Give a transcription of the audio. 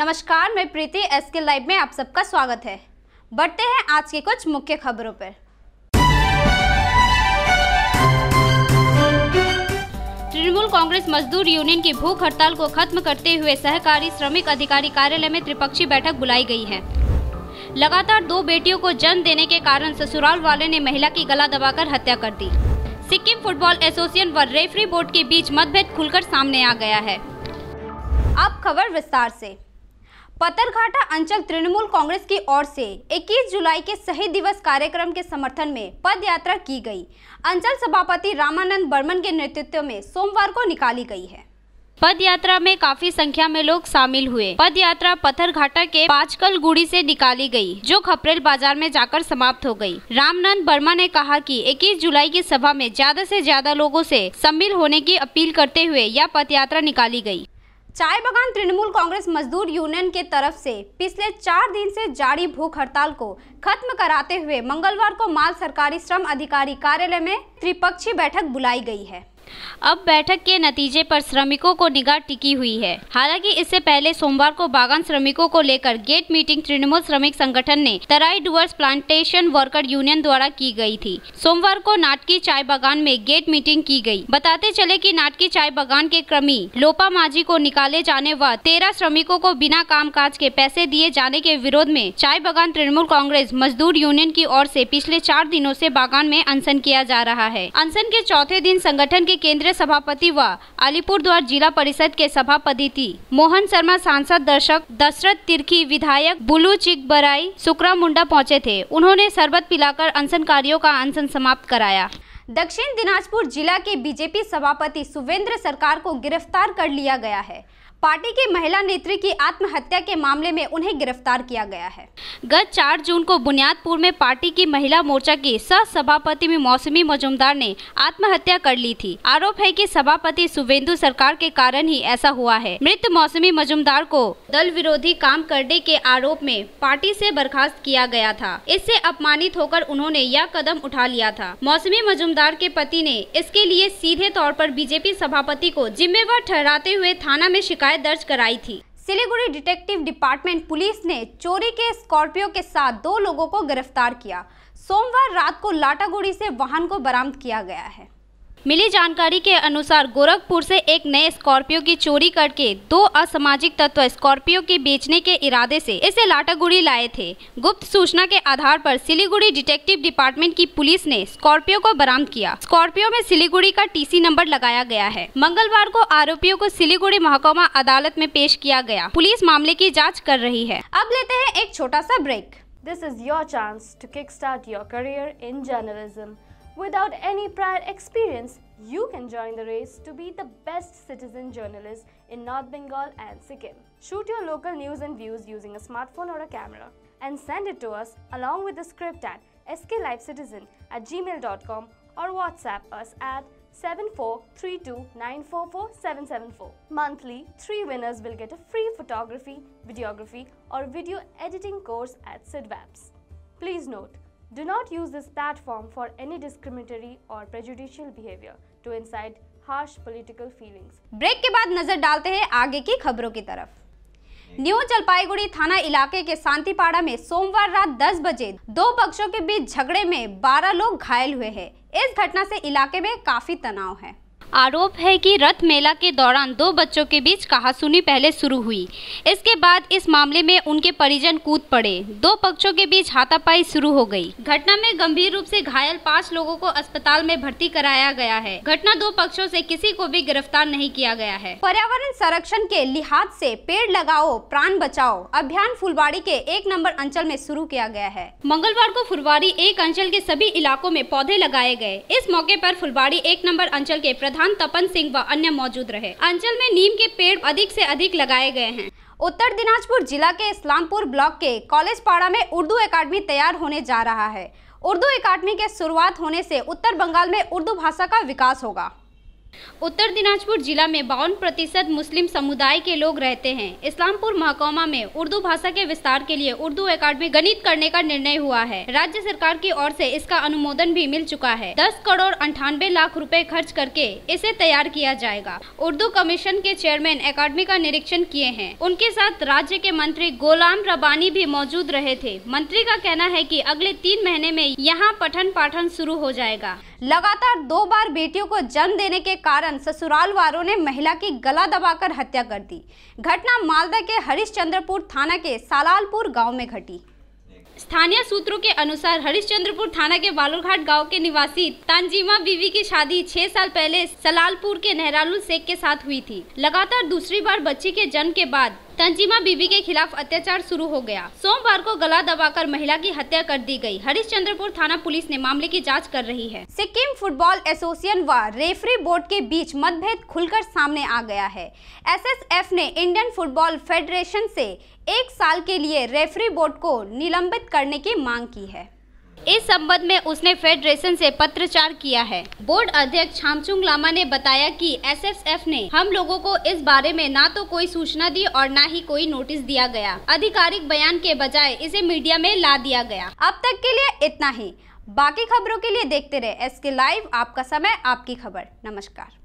नमस्कार मैं प्रीति एस के लाइव में आप सबका स्वागत है बढ़ते हैं आज के कुछ मुख्य खबरों पर तृणमूल कांग्रेस मजदूर यूनियन की भूख हड़ताल को खत्म करते हुए सहकारी श्रमिक अधिकारी कार्यालय में त्रिपक्षीय बैठक बुलाई गई है लगातार दो बेटियों को जन्म देने के कारण ससुराल वाले ने महिला की गला दबाकर हत्या कर दी सिक्किम फुटबॉल एसोसिएशन व रेफरी बोर्ड के बीच मतभेद खुलकर सामने आ गया है अब खबर विस्तार से पत्थरघाटा अंचल तृणमूल कांग्रेस की ओर से 21 जुलाई के शहीद दिवस कार्यक्रम के समर्थन में पद यात्रा की गई अंचल सभापति रामानंद बर्मन के नेतृत्व में सोमवार को निकाली गई है पद यात्रा में काफी संख्या में लोग शामिल हुए पद यात्रा पत्थरघाटा के पाचकल गुड़ी से निकाली गई, जो खपरेल बाजार में जाकर समाप्त हो गई। रामनंद वर्मा ने कहा कि 21 जुलाई की सभा में ज्यादा से ज्यादा लोगों से शामिल होने की अपील करते हुए यह पद यात्रा निकाली गई। चाय बगान तृणमूल कांग्रेस मजदूर यूनियन के तरफ से पिछले चार दिन से जारी भूख हड़ताल को खत्म कराते हुए मंगलवार को माल सरकारी श्रम अधिकारी कार्यालय में त्रिपक्षीय बैठक बुलाई गई है अब बैठक के नतीजे पर श्रमिकों को निगाह टिकी हुई है हालांकि इससे पहले सोमवार को बागान श्रमिकों को लेकर गेट मीटिंग तृणमूल श्रमिक संगठन ने Terai Dooars plantation worker union द्वारा की गई थी सोमवार को नाटकी चाय बागान में गेट मीटिंग की गई। बताते चले कि नाटकी चाय बागान के क्रमी लोपा माझी को निकाले जाने व तेरह श्रमिकों को बिना काम के पैसे दिए जाने के विरोध में चाय बागान तृणमूल कांग्रेस मजदूर यूनियन की ओर ऐसी पिछले चार दिनों ऐसी बागान में अनशन किया जा रहा है अनशन के चौथे दिन संगठन के केंद्रीय सभापति व अलीपुर द्वार जिला परिषद के सभापति थी मोहन शर्मा सांसद दर्शक दशरथ तिरखी विधायक बुलू बराई सुक्रा मुंडा पहुँचे थे उन्होंने शरबत पिलाकर अनशन कार्यो का अनशन समाप्त कराया दक्षिण दिनाजपुर जिला के बीजेपी सभापति सुवेंद्र सरकार को गिरफ्तार कर लिया गया है पार्टी की महिला नेत्री की आत्महत्या के मामले में उन्हें गिरफ्तार किया गया है गत 4 जून को बुनियादपुर में पार्टी की महिला मोर्चा की सह सभापति में मौसमी मजुमदार ने आत्महत्या कर ली थी आरोप है कि सभापति सुवेंदु सरकार के कारण ही ऐसा हुआ है मृत मौसमी मजुमदार को दल विरोधी काम करने के आरोप में पार्टी ऐसी बर्खास्त किया गया था इससे अपमानित होकर उन्होंने यह कदम उठा लिया था मौसमी मजुमदार के पति ने इसके लिए सीधे तौर आरोप बीजेपी सभापति को जिम्मेवार ठहराते हुए थाना में शिकायत शिकायत दर्ज कराई थी सिलीगुड़ी डिटेक्टिव डिपार्टमेंट पुलिस ने चोरी के स्कॉर्पियो के साथ दो लोगों को गिरफ्तार किया सोमवार रात को लाटागुड़ी से वाहन को बरामद किया गया है मिली जानकारी के अनुसार गोरखपुर से एक नए स्कॉर्पियो की चोरी करके दो असामाजिक तत्व स्कॉर्पियो के बेचने के इरादे से इसे लाटागुड़ी लाए थे गुप्त सूचना के आधार पर सिलीगुड़ी डिटेक्टिव डिपार्टमेंट की पुलिस ने स्कॉर्पियो को बरामद किया स्कॉर्पियो में सिलीगुड़ी का टीसी नंबर लगाया गया है मंगलवार को आरोपियों को सिलीगुड़ी महकमा अदालत में पेश किया गया पुलिस मामले की जाँच कर रही है अब लेते हैं एक छोटा सा break this is your chance to kickstart your career in journalism Without any prior experience, you can join the race to be the best citizen journalist in North Bengal and Sikkim. Shoot your local news and views using a smartphone or a camera and send it to us along with the script at sklifecitizen at gmail.com or WhatsApp us at 7432944774. Monthly, three winners will get a free photography, videography or video editing course at SIDVAPS. Please note, Do not use this platform for any discriminatory or prejudicial behavior to incite harsh political feelings. Break के बाद नजर डालते हैं आगे की खबरों की तरफ न्यू जलपाईगुड़ी थाना इलाके के शांतिपाड़ा में सोमवार रात 10 बजे दो पक्षों के बीच झगड़े में 12 लोग घायल हुए हैं। इस घटना से इलाके में काफी तनाव है आरोप है कि रथ मेला के दौरान दो बच्चों के बीच कहासुनी पहले शुरू हुई इसके बाद इस मामले में उनके परिजन कूद पड़े दो पक्षों के बीच हाथापाई शुरू हो गई घटना में गंभीर रूप से घायल पांच लोगों को अस्पताल में भर्ती कराया गया है घटना दो पक्षों से किसी को भी गिरफ्तार नहीं किया गया है पर्यावरण संरक्षण के लिहाज से पेड़ लगाओ प्राण बचाओ अभियान फुलवाड़ी के एक नंबर अंचल में शुरू किया गया है मंगलवार को फुलवाड़ी एक अंचल के सभी इलाकों में पौधे लगाए गए इस मौके आरोप फुलवाड़ी एक नंबर अंचल के प्रधान प्रधान तपन सिंह व अन्य मौजूद रहे अंचल में नीम के पेड़ अधिक से अधिक लगाए गए हैं उत्तर दिनाजपुर जिला के इस्लामपुर ब्लॉक के कॉलेज पाड़ा में उर्दू अकादमी तैयार होने जा रहा है उर्दू अकादमी के शुरुआत होने से उत्तर बंगाल में उर्दू भाषा का विकास होगा उत्तर दिनाजपुर जिला में बावन प्रतिशत मुस्लिम समुदाय के लोग रहते हैं इस्लामपुर महकोमा में उर्दू भाषा के विस्तार के लिए उर्दू अकादमी गणित करने का निर्णय हुआ है राज्य सरकार की ओर से इसका अनुमोदन भी मिल चुका है 10 करोड़ अंठानबे लाख रुपए खर्च करके इसे तैयार किया जाएगा उर्दू कमीशन के चेयरमैन अकादमी का निरीक्षण किए हैं उनके साथ राज्य के मंत्री गोलाम रबानी भी मौजूद रहे थे मंत्री का कहना है की अगले तीन महीने में यहाँ पठन पाठन शुरू हो जाएगा लगातार दो बार बेटियों को जन्म देने के कारण ससुराल वालों ने महिला की गला दबाकर हत्या कर दी घटना मालदा के हरिश्चंद्रपुर थाना के सालालपुर गांव में घटी स्थानीय सूत्रों के अनुसार हरिश्चंद्रपुर थाना के बालूरघाट गांव के निवासी तंजीमा बीवी की शादी छह साल पहले सलालपुर के नेहरालू शेख के साथ हुई थी लगातार दूसरी बार बच्ची के जन्म के बाद तंजीमा बीबी के खिलाफ अत्याचार शुरू हो गया सोमवार को गला दबाकर महिला की हत्या कर दी गई हरिश्चंद्रपुर थाना पुलिस ने मामले की जांच कर रही है सिक्किम फुटबॉल एसोसिएशन व रेफरी बोर्ड के बीच मतभेद खुलकर सामने आ गया है एसएसएफ ने इंडियन फुटबॉल फेडरेशन से एक साल के लिए रेफरी बोर्ड को निलंबित करने की मांग की है इस संबंध में उसने फेडरेशन से पत्रचार किया है बोर्ड अध्यक्ष छामचुंग लामा ने बताया कि एसएसएफ ने हम लोगों को इस बारे में ना तो कोई सूचना दी और ना ही कोई नोटिस दिया गया आधिकारिक बयान के बजाय इसे मीडिया में ला दिया गया अब तक के लिए इतना ही बाकी खबरों के लिए देखते रहे एस के लाइव आपका समय आपकी खबर नमस्कार